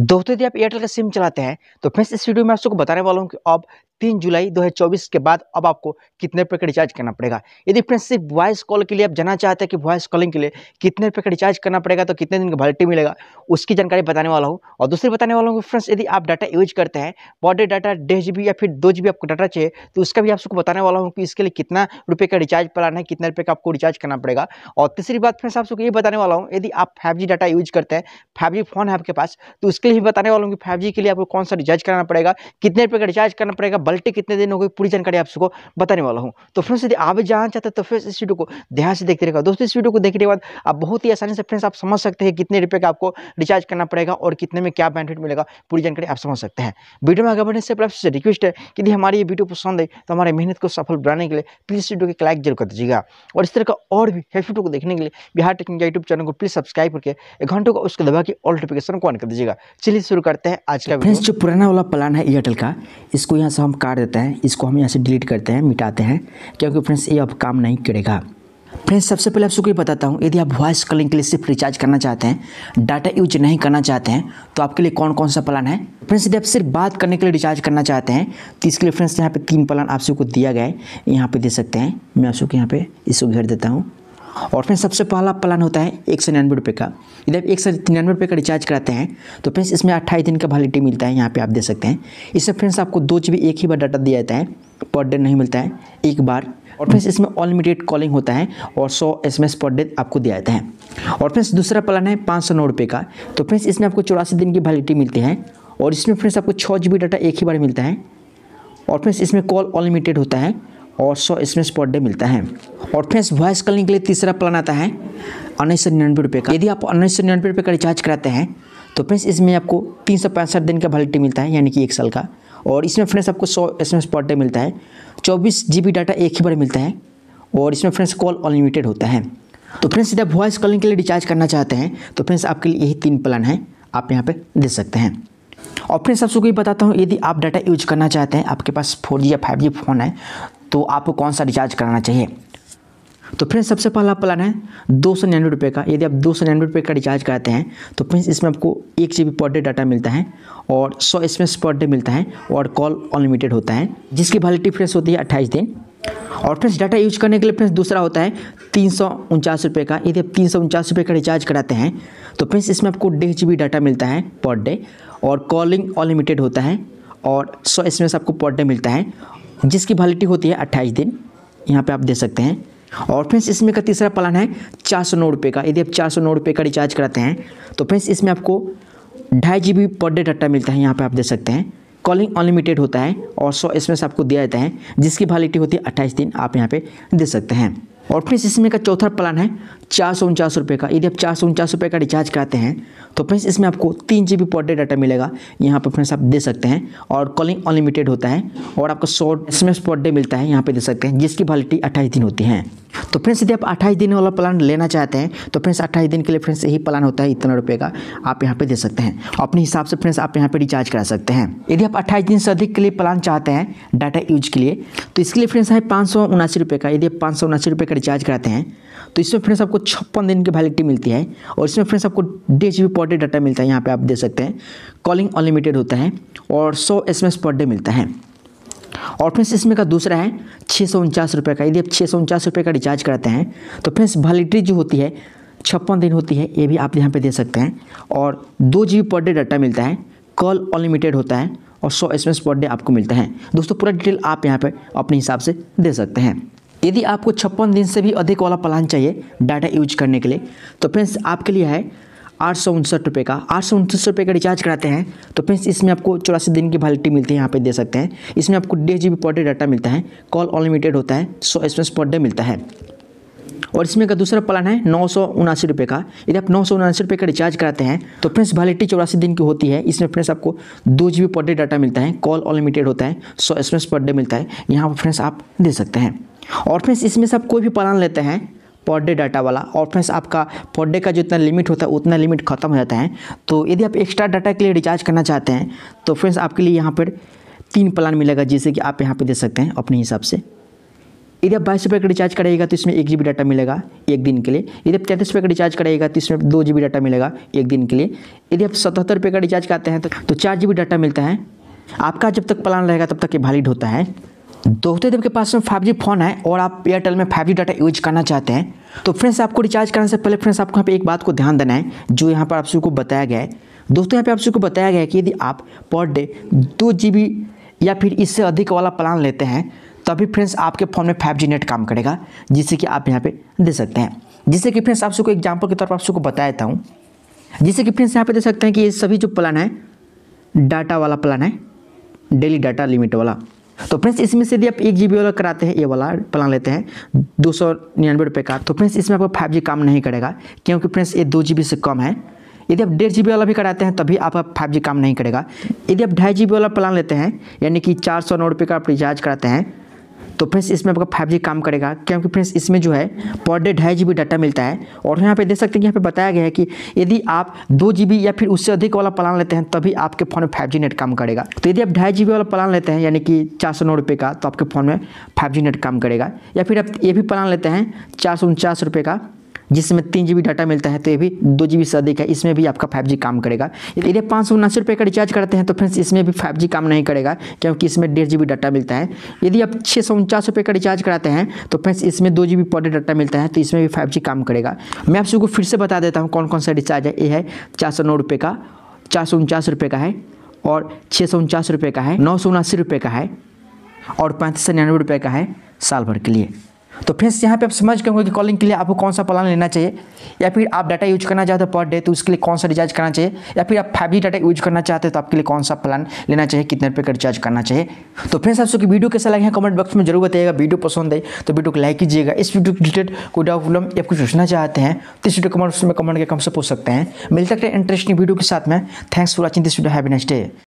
दोस्तों यदि आप एयरटेल का सिम चलाते हैं तो फ्रेंड्स इस वीडियो में आप सबको बताने वाला हूँ कि अब तीन जुलाई 2024 के बाद अब आपको कितने रुपये का रिचार्ज करना पड़ेगा यदि फ्रेंड सिर्फ वॉइस कॉल के लिए आप जाना चाहते हैं कि वॉइस कॉलिंग के लिए कितने रुपये का रिचार्ज करना पड़ेगा तो कितने दिन का वैलिटी मिलेगा उसकी जानकारी बताने वाला हूँ और दूसरी बताने वाला हूँ कि फ्रेंड्स यदि आप डाटा यूज करते हैं बॉडे डाटा डेढ़ जी या फिर दो जी आपको डाटा चाहिए तो उसका भी आपको बताने वाला हूँ कि इसके लिए कितना रुपये का रिचार्ज प्लान है कितने रुपये का आपको रिचार्ज करना पड़ेगा और तीसरी बात फ्रेंड्स आपको ये बताने वाला हूँ यदि आप फाइव डाटा यूज करते हैं फाइव फोन है आपके पास तो उसके उसके लिए बताने वाला हूँ कि फाइव के लिए आपको कौन सा रिचार्ज कराना पड़ेगा कितने रुपये का रिचार्ज करना पड़ेगा बल्टी कितने दिन हो गई पूरी जानकारी आप सबको बताने वाला हूँ तो फ्रेंड्स यदि आप जानना चाहते हैं तो फ्रेंड्स इस वीडियो को ध्यान से देखते रहेगा दोस्तों इस वीडियो को देखने के बाद आप बहुत ही आसानी से फ्रेंड्स आप समझ सकते हैं कितने रुपये का आपको रिचार्ज करना पड़ेगा और कितने में क्या बेनिफिट मिलेगा पूरी जानकारी आप समझ सकते हैं वीडियो में आगे बढ़ने से आपसे रिक्वेस्ट है कि यदि हमारी ये वीडियो पसंद आई तो हमारे मेहनत को सफल बनाने के लिए प्लीज़ वीडियो को लाइक जरूर कर दीजिएगा और इस तरह का और भी हेल्प वीडियो को देखने के लिए बिहार टेक्निक यूट्यूब चैनल को प्लीज़ सब्सक्राइब करके एक घंटों का उसको दबा के ऑल नोटिफिकेशन को ऑन कर दीजिएगा चलिए शुरू करते हैं आज तो का फ्रेंड्स जो पुराना वाला प्लान है एयरटेल का इसको यहाँ से हम काट देते हैं इसको हम यहाँ से डिलीट करते हैं मिटाते हैं क्योंकि फ्रेंड्स ये अब काम नहीं करेगा फ्रेंड्स सबसे पहले आप सबको ये बताता हूँ यदि आप वॉइस कॉलिंग के लिए सिर्फ रिचार्ज करना चाहते हैं डाटा यूज नहीं करना चाहते हैं तो आपके लिए कौन कौन सा प्लान है फ्रेंड्स यदि आप सिर्फ बात करने के लिए रिचार्ज करना चाहते हैं तो इसके लिए फ्रेंड्स यहाँ पे तीन प्लान आप सबको दिया गया है यहाँ पे दे सकते हैं मैं आप सबको यहाँ पे इसको घेर देता हूँ और फ्रेंड्स सबसे पहला प्लान होता है एक सौ निन्यानवे रुपये का इधर एक सौ निन्यानवे रुपये का रिचार्ज कराते हैं तो फ्रेंड्स इसमें अट्ठाईस दिन का वैलिडिटी मिलता है यहाँ पे आप दे सकते हैं इससे फ्रेंड्स आपको दो जी एक ही बार डाटा दिया जाता है पर डे नहीं मिलता है एक बार और फ्रेंड्स इसमें अनलिमिटेड कॉलिंग होता है और सौ एस पर डे आपको दिया जाता है और फ्रेंड्स दूसरा प्लान है पाँच सौ नौ रुपये का तो फ्रेंड्स इसमें आपको चौरासी दिन की वैलिडिटी मिलती है और इसमें फ्रेंड्स आपको छः जी डाटा एक ही बार मिलता है और फ्रेंड्स इसमें कॉल अनलिमिटेड होता है और सौ S M S per day मिलता है और फ्रेंड्स वॉइस कॉलिंग के लिए तीसरा प्लान आता है उन्नीस सौ निन्यानवे रुपये का यदि आप उन्नीस सौ निन्यानवे रुपये का रिचार्ज कराते हैं तो फ्रेंड्स इसमें आपको तीन सौ पैंसठ दिन का वैलिडिटी मिलता है यानी कि एक साल का और इसमें फ्रेंड्स आपको सौ S M S per day मिलता है चौबीस जी बी डाटा एक ही बार मिलता है और इसमें फ्रेंड्स कॉल अनलिमिटेड होता है तो फ्रेंड्स यदि आप वॉइस कॉलिंग के लिए रिचार्ज करना चाहते हैं तो फ्रेंड्स आपके लिए यही तीन प्लान हैं आप यहाँ पर दे सकते हैं और फ्रेंड्स आप सबको ये बताता हूँ यदि आप डाटा यूज करना चाहते हैं आपके पास फोर या फाइव फोन है तो आपको कौन सा रिचार्ज कराना चाहिए तो फ्रेंड्स सबसे पहला प्लान है दो सौ निन्यानवे रुपये का यदि आप दो सौ निन्यानवे रुपये का रिचार्ज कराते हैं तो फ्रेंड्स इसमें आपको एक जी पर डे डाटा मिलता है और सौ एस एम पर डे मिलता है और कॉल अनलिमिटेड होता है जिसकी वैलिटी फ्रेंड्स होती है अट्ठाईस दिन और फ्रेंड्स डाटा यूज करने के लिए फ्रेंड्स दूसरा होता है तीन सौ उनचास रुपये का यदि आप तीन सौ उनचास रुपये का रिचार्ज कराते हैं तो फ्रेंड्स इसमें आपको डेढ़ जी बी डाटा मिलता है पर डे और कॉलिंग अनलिमिटेड होता है और सौ एस आपको पर डे मिलता है जिसकी वैलिडिटी होती है अट्ठाईस दिन यहाँ पर आप दे सकते हैं और फ्रेंड्स इसमें का तीसरा प्लान है चार सौ नौ रुपये का यदि आप चार सौ नौ रुपये का रिचार्ज कराते हैं तो फ्रेंड्स इसमें आपको ढाई G B per day data मिलता है यहाँ पे आप दे सकते हैं कॉलिंग अनलिमिटेड होता है और सौ एस आपको दिया जाता है जिसकी वैलिडिटी होती है अट्ठाईस दिन आप यहाँ पर दे सकते हैं और फ्रेंड्स इसमें का चौथा प्लान है चार सौ उनचास रुपये का यदि आप चार सौ उनचास रुपये का रिचार्ज कराते हैं तो फ्रेंड्स इसमें आपको तीन G B per day data मिलेगा यहाँ पर फ्रेंड्स आप दे सकते हैं और कॉलिंग अनलिमिटेड होता है और आपको short S M S per day मिलता है यहाँ पर दे सकते हैं जिसकी वैलिडिटी अट्ठाईस दिन होती है तो फ्रेंड्स यदि आप अट्ठाईस दिन वाला प्लान लेना चाहते हैं तो फ्रेंड्स अट्ठाईस दिन के लिए फ्रेंड्स यही प्लान होता है इतना रुपये का आप यहाँ पर दे सकते हैं अपने हिसाब से फ्रेंड्स आप यहाँ पर रिचार्ज करा सकते हैं यदि आप अट्ठाईस दिन से अधिक के लिए प्लान चाहते हैं डाटा यूज के लिए तो इसके लिए फ्रेंड्स है पाँच सौ उनासी रुपये का यदि आप पाँच सौ उनासी रुपये का रिचार्ज कराते हैं तो इसमें फ्रेंड्स आपको छप्पन दिन की वैलिडिटी मिलती है और इसमें फ्रेंड्स आपको डेढ़ जी पर डे डाटा मिलता है यहाँ पर आप दे सकते हैं कॉलिंग अनलिमिटेड होता है और सौ एस पर डे मिलता है और फ्रेंड्स इसमें का दूसरा है छः सौ उनचास रुपये का यदि आप छः सौ उनचास रुपये का रिचार्ज कराते हैं तो फ्रेंड्स वैलिडिटी जो होती है छप्पन दिन होती है ये भी आप यहाँ पे दे सकते हैं और दो जी पर डे डाटा मिलता है कॉल अनलिमिटेड होता है और सौ एस पर डे आपको मिलता है दोस्तों पूरा डिटेल आप यहाँ पर अपने हिसाब से दे सकते हैं यदि आपको छप्पन दिन से भी अधिक वाला प्लान चाहिए डाटा यूज करने के लिए तो फ्रेंड्स आपके लिए है आठ सौ उनसठ रुपये का आठ सौ उनसठ रुपये का रिचार्ज कराते हैं तो फ्रेंड्स इसमें आपको चौरासी दिन की वैलिटी मिलती है यहाँ पे दे सकते हैं इसमें आपको डेढ़ G B per day data मिलता है कॉल अनलिमिटेड होता है सौ एस एम पर डे मिलता है और इसमें का दूसरा प्लान है नौ सौ उनासी रुपये का यदि आप नौ सौ उनासी रुपये का रिचार्ज कराते हैं तो फ्रेंड्स वैलिटी चौरासी दिन की होती है इसमें फ्रेंड्स आपको दो G B per day data मिलता है कॉल अनलिमिटेड होता है सौ एस एम पर डे मिलता है यहाँ पर फ्रेंड्स आप दे सकते हैं और फ्रेंड्स इसमें से आप कोई भी प्लान लेते हैं पर डे डाटा वाला और फ्रेंड्स आपका पर डे का जितना लिमिट होता है उतना लिमिट ख़त्म हो जाता है तो यदि आप एक्स्ट्रा डाटा के लिए रिचार्ज करना चाहते हैं तो फ्रेंड्स आपके लिए यहाँ पर तीन प्लान मिलेगा जैसे कि आप यहाँ पर दे सकते हैं अपने हिसाब से यदि आप बाईस रुपये का रिचार्ज कराइएगा तो इसमें एक जी डाटा मिलेगा एक दिन के लिए यदि आप तैंतीस रुपये का रिचार्ज कराइएगा तो इसमें दो जी डाटा मिलेगा एक दिन के लिए यदि आप सतहत्तर रुपये का रिचार्ज कराते हैं तो, तो चार जी डाटा मिलता है आपका जब तक प्लान रहेगा तब तक ये वैलिड होता है दोस्तों जब के पास में फाइव फोन है और आप एयरटेल में फाइव डाटा यूज करना चाहते हैं तो फ्रेंड्स आपको रिचार्ज करने से पहले फ्रेंड्स आपको यहाँ पे एक बात को ध्यान देना है जो यहाँ पर आप सबको बताया गया है दोस्तों यहाँ पे आप सबको बताया गया है कि यदि आप पर डे दो जी या फिर इससे अधिक वाला प्लान लेते हैं तभी फ्रेंड्स आपके फ़ोन में फाइव नेट काम करेगा जिससे कि आप यहाँ पर दे सकते हैं जिससे कि फ्रेंड्स आप सबको एग्जाम्पल के तौर पर आप सबको बता देता हूँ जिससे कि फ्रेंड्स यहाँ पर दे सकते हैं कि ये सभी जो प्लान है डाटा वाला प्लान है डेली डाटा लिमिट वाला तो फ्रेंड्स इसमें से यदि आप एक जी वाला कराते हैं ये वाला प्लान लेते हैं दो सौ निन्यानवे रुपये का तो फ्रेंड्स इसमें आपको फाइव जी काम नहीं करेगा क्योंकि फ्रेंड्स ये दो जी से कम है यदि आप डेढ़ जी वाला भी कराते हैं तभी आपका फाइव जी काम नहीं करेगा यदि आप ढाई जी वाला प्लान लेते हैं यानी कि चार सौ नौ रुपये का आप रिचार्ज कराते हैं तो फ्रेंड्स इसमें आपका फाइव जी काम करेगा क्योंकि फ्रेंड्स इसमें जो है पर डे ढाई जी बी डाटा मिलता है और यहाँ पे देख सकते हैं कि यहाँ पे बताया गया है कि यदि आप दो जी बी या फिर उससे अधिक वाला प्लान लेते हैं तभी आपके फ़ोन में फाइव जी नेट काम करेगा तो यदि आप ढाई जी बी वाला प्लान लेते हैं यानी कि चार सौ नौ रुपये का तो आपके फ़ोन में फाइव जी नेट काम करेगा या फिर आप ये भी प्लान लेते हैं चार सौ उनचास रुपये का जिसमें तीन जी डाटा मिलता है तो ये भी दो जी से अधिक है इसमें भी आपका फाइव जी काम करेगा यदि पाँच सौ उनासी रुपये का रिचार्ज करते हैं तो फ्रेंड्स इसमें भी फाइव जी काम नहीं करेगा क्योंकि इसमें डेढ़ जी डाटा मिलता है यदि आप छः सौ उनचास रुपये का रिचार्ज कराते हैं तो फ्रेंड्स इसमें दो जी पर डे डाटा मिलता है तो इसमें भी फाइव जी काम करेगा मैं आप सबको फिर से बता देता हूँ कौन कौन सा रिचार्ज है ये है चार सौ नौ रुपये का चार सौ उनचास रुपये का है और छः सौ उनचास रुपये का है नौ सौ उनासी रुपये का है और पैंतीस सौ निन्यानवे रुपये का है साल भर के लिए तो फ्रेंड्स यहाँ पे आप समझ गए कि कॉलिंग के लिए आपको कौन सा प्लान लेना चाहिए या फिर आप डाटा यूज करना चाहते हो पर डे तो उसके लिए कौन सा रिचार्ज करना चाहिए या फिर आप फाइव डाटा यूज करना चाहते हो तो आपके लिए कौन सा प्लान लेना चाहिए कितने रुपये का रिचार्ज करना चाहिए तो फ्रेंड्स आप सबकी वीडियो कैसा लगे कमेंट बॉक्स में जरूर बताइएगा वीडियो पसंद है तो वीडियो को लाइक कीजिएगा इस वीडियो के रिलेटेड कोई प्रॉब्लम या कुछ पूछना चाहते हैं तो इस वीडियो कमेंट बॉक्स में कमेंट करके से पूछ सकते हैं मिल सकते हैं इंटरेस्टिंग वीडियो के साथ में thanks for watching this video have a next day